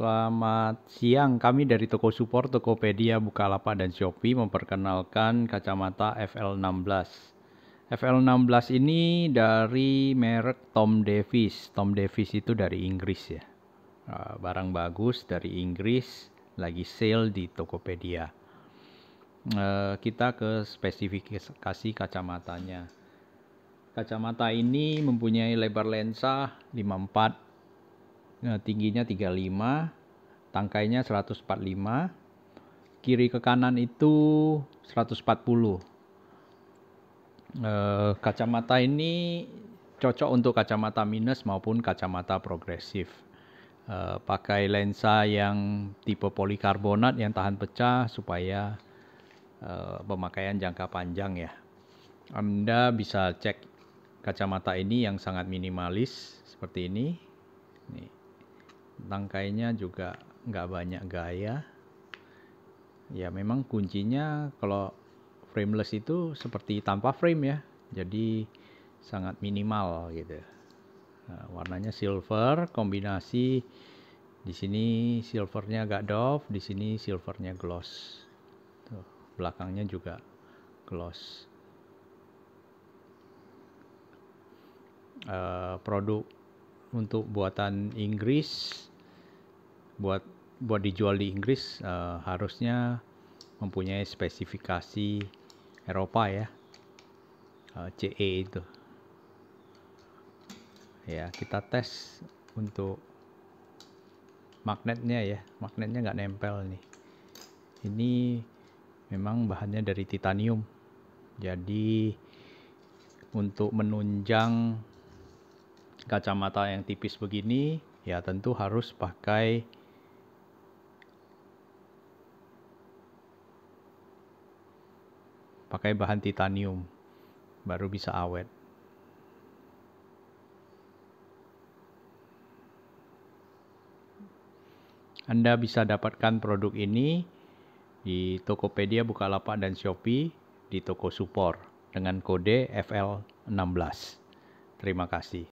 Selamat siang, kami dari Toko Support, Tokopedia, Bukalapak, dan Shopee memperkenalkan kacamata FL16. FL16 ini dari merek Tom Davis. Tom Davis itu dari Inggris ya. Eh, barang bagus dari Inggris, lagi sale di Tokopedia. Eh, kita ke spesifikasi kacamatanya. Kacamata ini mempunyai lebar lensa 54 Nah, tingginya 35, tangkainya 145, kiri ke kanan itu 140. Eh, kacamata ini cocok untuk kacamata minus maupun kacamata progresif. Eh, pakai lensa yang tipe polikarbonat yang tahan pecah supaya eh, pemakaian jangka panjang ya. Anda bisa cek kacamata ini yang sangat minimalis seperti ini. Nih tangkainya juga nggak banyak gaya ya memang kuncinya kalau frameless itu seperti tanpa frame ya jadi sangat minimal gitu nah, warnanya silver kombinasi di sini silvernya agak doff di sini silvernya gloss Tuh, belakangnya juga gloss uh, produk untuk buatan Inggris buat buat dijual di Inggris uh, harusnya mempunyai spesifikasi Eropa ya uh, eh, CE itu ya kita tes untuk magnetnya ya magnetnya nggak nempel nih ini memang bahannya dari titanium jadi untuk menunjang kacamata yang tipis begini ya tentu harus pakai pakai bahan titanium baru bisa awet Anda bisa dapatkan produk ini di Tokopedia, Bukalapak, dan Shopee di toko support dengan kode FL16. Terima kasih.